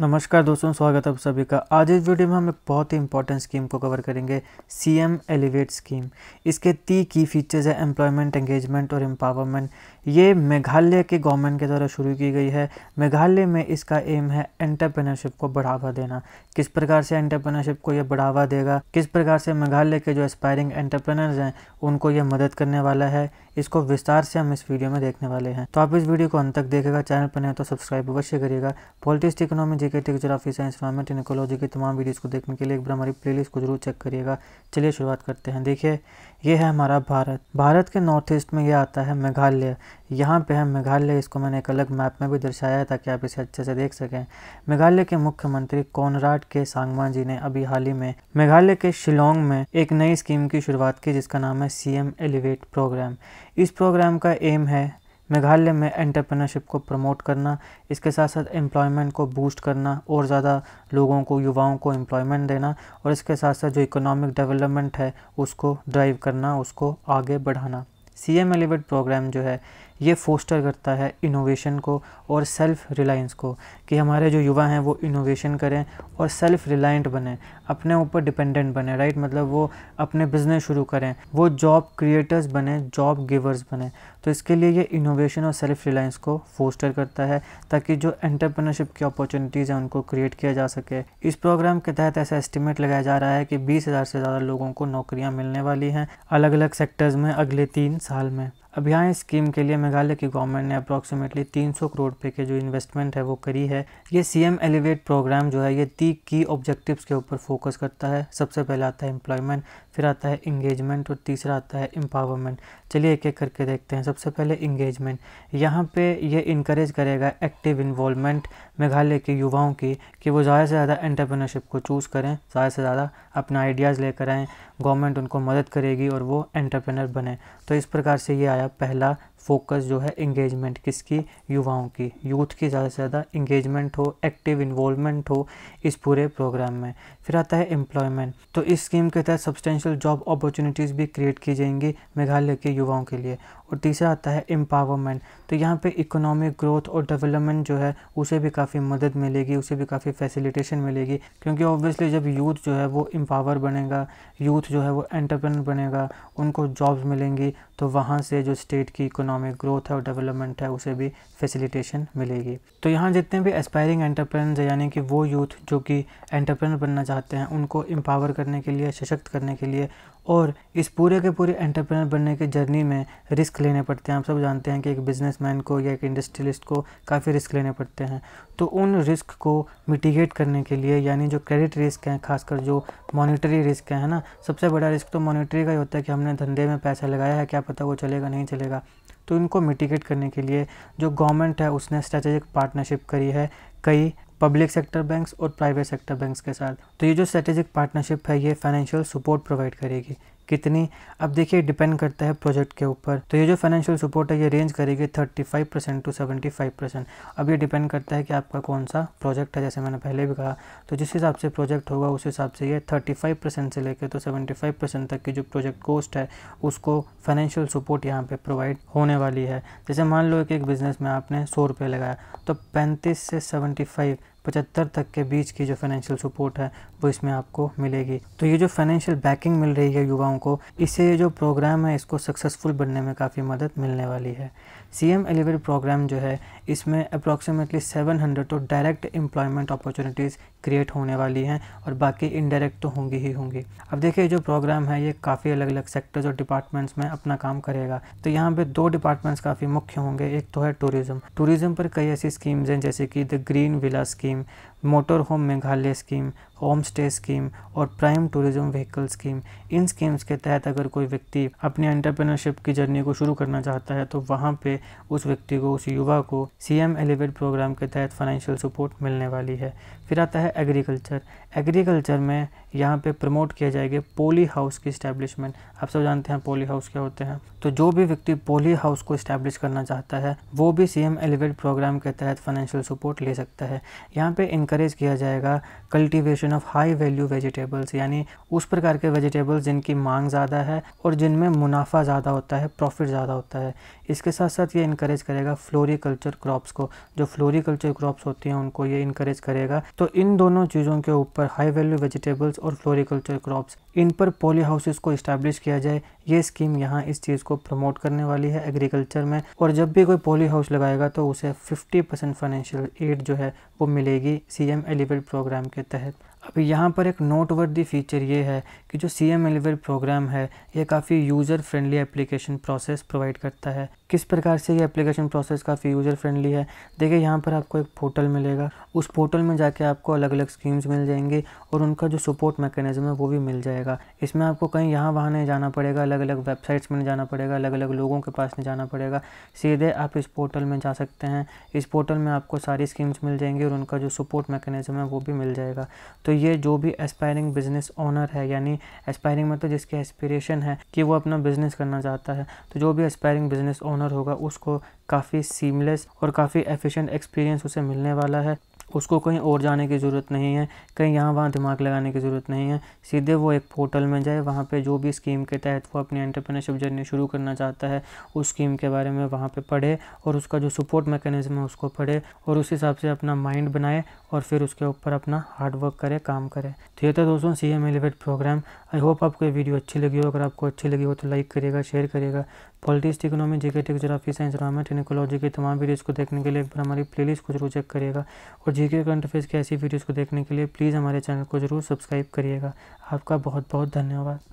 नमस्कार दोस्तों स्वागत है आप सभी का आज इस वीडियो में हम एक बहुत ही इंपॉर्टेंट स्कीम को कवर करेंगे सी एम एलिवेट स्कीम इसके ती की फीचर्स है एम्प्लॉयमेंट एंगेजमेंट और एम्पावरमेंट ये मेघालय के गवर्नमेंट के द्वारा शुरू की गई है मेघालय में इसका एम है एंटरप्रेनरशिप को बढ़ावा देना किस प्रकार से एंटरप्रेनरशिप को यह बढ़ावा देगा किस प्रकार से मेघालय के जो एस्पायरिंग एंटरप्रेनर्स हैं उनको यह मदद करने वाला है इसको विस्तार से हम इस वीडियो में देखने वाले हैं तो आप इस वीडियो को अंत तक देखेगा चैनल पर नहीं तो सब्सक्राइब अवश्य करिएगा politics economy GK of science environment and ecology की तमाम वीडियोज़ को देखने के लिए एक बार हमारी प्ले को जरूर चेक करिएगा चलिए शुरुआत करते हैं देखिए ये है हमारा भारत भारत के नॉर्थ ईस्ट में यह आता है मेघालय यहाँ पे है मेघालय इसको मैंने एक अलग मैप में भी दर्शाया है ताकि आप इसे अच्छे से देख सकें मेघालय के मुख्यमंत्री कोनराड के सांगमा जी ने अभी हाल ही में मेघालय के शिलोंग में एक नई स्कीम की शुरुआत की जिसका नाम है सी एलिवेट प्रोग्राम इस प्रोग्राम का एम है मेघालय में एंटरप्रेन्योरशिप को प्रमोट करना इसके साथ साथ एम्प्लॉयमेंट को बूस्ट करना और ज़्यादा लोगों को युवाओं को एम्प्लॉयमेंट देना और इसके साथ साथ जो इकोनॉमिक डेवलपमेंट है उसको ड्राइव करना उसको आगे बढ़ाना सी एम एलिवेट प्रोग्राम जो है ये फोस्टर करता है इनोवेशन को और सेल्फ़ रिलायंस को कि हमारे जो युवा हैं वो इनोवेशन करें और सेल्फ़ रिलायंट बने अपने ऊपर डिपेंडेंट बने राइट मतलब वो अपने बिजनेस शुरू करें वो जॉब क्रिएटर्स बने जॉब गिवर्स बने तो इसके लिए ये इनोवेशन और सेल्फ़ रिलायंस को फोस्टर करता है ताकि जो एंटरप्रेनरशिप की अपॉर्चुनिटीज़ हैं उनको क्रिएट किया जा सके इस प्रोग्राम के तहत ऐसा एस्टिमेट लगाया जा रहा है कि बीस हज़ार से ज़्यादा लोगों को नौकरियाँ मिलने वाली हैं अलग अलग सेक्टर्स में अगले तीन साल में अभियान स्कीम के लिए मेघालय की गवर्नमेंट ने अप्रॉक्सीमेटली 300 करोड़ रुपये के जो इन्वेस्टमेंट है वो करी है ये सीएम एलिवेट प्रोग्राम जो है ये ती की ऑब्जेक्टिव्स के ऊपर फोकस करता है सबसे पहला आता है एम्प्लॉयमेंट फिर आता है इंगेजमेंट और तीसरा आता है एम्पावरमेंट चलिए एक एक करके देखते हैं सबसे पहले इंगेजमेंट यहाँ पर यह इंक्रेज करेगा एक्टिव इन्वॉलमेंट मेघालय के युवाओं की कि वो ज़्यादा से ज़्यादा एंटरप्रेनरशिप को चूज़ करें ज़्यादा से ज़्यादा अपना आइडियाज़ लेकर आएँ गवर्नमेंट उनको मदद करेगी और वो एंटरप्रेनर बने तो इस प्रकार से ये आया पहला फोकस जो है इंगेजमेंट किसकी युवाओं की यूथ की ज़्यादा से ज़्यादा इंगेजमेंट हो एक्टिव इन्वॉलमेंट हो इस पूरे प्रोग्राम में फिर आता है एम्प्लॉयमेंट तो इस स्कीम के तहत सब्सटेंशियल जॉब अपॉर्चुनिटीज़ भी क्रिएट की जाएंगी मेघालय के युवाओं के लिए और तीसरा आता है एम्पावरमेंट तो यहाँ पे इकोनॉमिक ग्रोथ और डेवलपमेंट जो है उसे भी काफ़ी मदद मिलेगी उसे भी काफ़ी फैसिलिटेशन मिलेगी क्योंकि ऑब्वियसली जब यूथ जो है वो एम्पावर बनेगा यूथ जो है वो एंटरप्रेनर बनेगा उनको जॉब्स मिलेंगी तो वहाँ से जो स्टेट की इकोनॉमी इकोनॉमिक ग्रोथ है और डेवलपमेंट है उसे भी फैसिलिटेशन मिलेगी तो यहाँ जितने भी एस्पायरिंग एंटरप्रेन्स है यानी कि वो यूथ जो कि एंटरप्रेनर बनना चाहते हैं उनको एम्पावर करने के लिए सशक्त करने के लिए और इस पूरे के पूरे एंटरप्रेनर बनने के जर्नी में रिस्क लेने पड़ते हैं आप सब जानते हैं कि एक बिजनेसमैन को या एक इंडस्ट्रियलिस्ट को काफ़ी रिस्क लेने पड़ते हैं तो उन रिस्क को मिटिगेट करने के लिए यानी जो क्रेडिट रिस्क हैं खासकर जो मॉनेटरी रिस्क है ना सबसे बड़ा रिस्क तो मॉनिटरी का ही होता है कि हमने धंधे में पैसा लगाया है क्या पता वो चलेगा नहीं चलेगा तो इनको मिटिगेट करने के लिए जो गवर्नमेंट है उसने स्ट्रेटेजिक पार्टनरशिप करी है कई पब्लिक सेक्टर बैंक्स और प्राइवेट सेक्टर बैंक्स के साथ तो ये जो स्ट्रेटेजिक पार्टनरशिप है ये फाइनेंशियल सपोर्ट प्रोवाइड करेगी कितनी अब देखिए डिपेंड करता है प्रोजेक्ट के ऊपर तो ये जो फाइनेंशियल सपोर्ट है ये रेंज करेगी 35 परसेंट टू 75 परसेंट अब ये डिपेंड करता है कि आपका कौन सा प्रोजेक्ट है जैसे मैंने पहले भी कहा तो जिस हिसाब से प्रोजेक्ट होगा उस हिसाब से ये 35 परसेंट से लेकर तो 75 परसेंट तक की जो प्रोजेक्ट कॉस्ट है उसको फाइनेंशियल सपोर्ट यहाँ पर प्रोवाइड होने वाली है जैसे मान लो कि एक बिज़नेस में आपने सौ लगाया तो पैंतीस से सेवेंटी पचहत्तर तक के बीच की जो फाइनेंशियल सपोर्ट है वो इसमें आपको मिलेगी तो ये जो फाइनेंशियल बैकिंग मिल रही है युवाओं को इससे ये जो प्रोग्राम है इसको सक्सेसफुल बनने में काफ़ी मदद मिलने वाली है सी एम एलिवेट प्रोग्राम जो है इसमें अप्रॉक्सीमेटली हंड्रेड तो डायरेक्ट एम्प्लॉयमेंट अपॉर्चुनिटीज़ क्रिएट होने वाली हैं और बाकी इनडायरेक्ट तो होंगी ही होंगी अब देखिए जो प्रोग्राम है ये काफ़ी अलग अलग सेक्टर्स और डिपार्टमेंट्स में अपना काम करेगा तो यहाँ पे दो डिपार्टमेंट्स काफ़ी मुख्य होंगे एक तो है टूरिज़्म टूरिज़्म पर कई ऐसी स्कीम्स हैं जैसे कि the green villa scheme team motor home Meghalaya scheme home stay scheme और प्राइम टूरिज्म व्हीकल स्कीम इन स्कीम्स के तहत अगर कोई व्यक्ति अपने एंटरप्रेन्योरशिप की जर्नी को शुरू करना चाहता है तो वहाँ पे उस व्यक्ति को उस युवा को सी एम एलिवेट प्रोग्राम के तहत फाइनेंशियल सपोर्ट मिलने वाली है फिर आता है एग्रीकल्चर एग्रीकल्चर में यहाँ पे प्रमोट किया जाएगा पोली हाउस की स्टैब्लिशमेंट आप सब जानते हैं पोली हाउस क्या होते हैं तो जो भी व्यक्ति पोली हाउस को इस्टेब्लिश करना चाहता है वो भी सी एम एलिवेट प्रोग्राम के तहत फाइनेंशियल सपोर्ट ले सकता है यहाँ पे इनकम इंक्रेज किया जाएगा cultivation of high value vegetables यानी उस प्रकार के वेजिटेबल्स जिनकी मांग ज़्यादा है और जिनमें मुनाफा ज़्यादा होता है प्रॉफिट ज़्यादा होता है इसके साथ साथ ये इंक्रेज करेगा फ्लोरिकल्चर क्रॉप्स को जो फ्लोरिकल्चर क्रॉप्स होती हैं उनको ये इंक्रेज करेगा तो इन दोनों चीज़ों के ऊपर हाई वैल्यू वेजिटेबल्स और फ्लोरिकल्चर क्रॉप्स इन पर पोली हाउसेस को इस्टेब्लिश किया जाए ये स्कीम यहाँ इस चीज़ को प्रमोट करने वाली है एग्रीकल्चर में और जब भी कोई पोली हाउस लगाएगा तो उसे 50 परसेंट फाइनेंशियल एड जो है वो मिलेगी सीएम एलिवेट प्रोग्राम के तहत अब यहाँ पर एक नोटवर्दी फीचर ये है कि जो सी एम एलिवेट प्रोग्राम है ये काफ़ी user friendly application process provide करता है किस प्रकार से ये एप्लीकेशन प्रोसेस काफ़ी यूज़र फ्रेंडली है देखिए यहाँ पर आपको एक पोर्टल मिलेगा उस पोर्टल में जाके आपको अलग अलग स्कीम्स मिल जाएंगी और उनका जो सपोर्ट मैकेनिज्म है वो भी मिल जाएगा इसमें आपको कहीं यहाँ वहाँ नहीं जाना पड़ेगा अलग अलग वेबसाइट्स में नहीं जाना पड़ेगा अलग अलग लोगों के पास नहीं जाना पड़ेगा सीधे आप इस पोर्टल में जा सकते हैं इस पोर्टल में आपको सारी स्कीम्स मिल जाएंगी और उनका जो सपोर्ट मैकेनिज्म है वो भी मिल जाएगा तो ये जो भी एस्पायरिंग बिजनेस ओनर है यानी एस्पायरिंग मतलब जिसकी एस्पिरेशन है कि वो अपना बिजनेस करना चाहता है तो जो भी एस्पायरिंग बिजनेस ओनर ओनर होगा उसको काफ़ी सीमलेस और काफ़ी एफिशिएंट एक्सपीरियंस उसे मिलने वाला है उसको कहीं और जाने की ज़रूरत नहीं है कहीं यहाँ वहाँ दिमाग लगाने की ज़रूरत नहीं है सीधे वो एक पोर्टल में जाए वहाँ पे जो भी स्कीम के तहत वो अपनी एंटरप्रेन्योरशिप जर्नी शुरू करना चाहता है उस स्कीम के बारे में वहाँ पे पढ़े और उसका जो सपोर्ट मैकेनिज्म है उसको पढ़े और उस हिसाब से अपना माइंड बनाए और फिर उसके ऊपर अपना हार्ड वर्क करें काम करें तो ये था दोस्तों C M elevate program I hope आपको ये वीडियो अच्छी लगी हो अगर आपको अच्छी लगी हो तो लाइक करिएगा शेयर करिएगा politics economy GK tech geography science रामेट इनकोलॉजी के तमाम वीडियोज़ को देखने के लिए एक बार हमारी प्ले लिस्ट को जरूर चेक करिएगा और जीके करंट अफेयर्स की ऐसी वीडियोज़ को देखने के लिए प्लीज़ हमारे चैनल को जरूर सब्सक्राइब करिएगा आपका बहुत बहुत धन्यवाद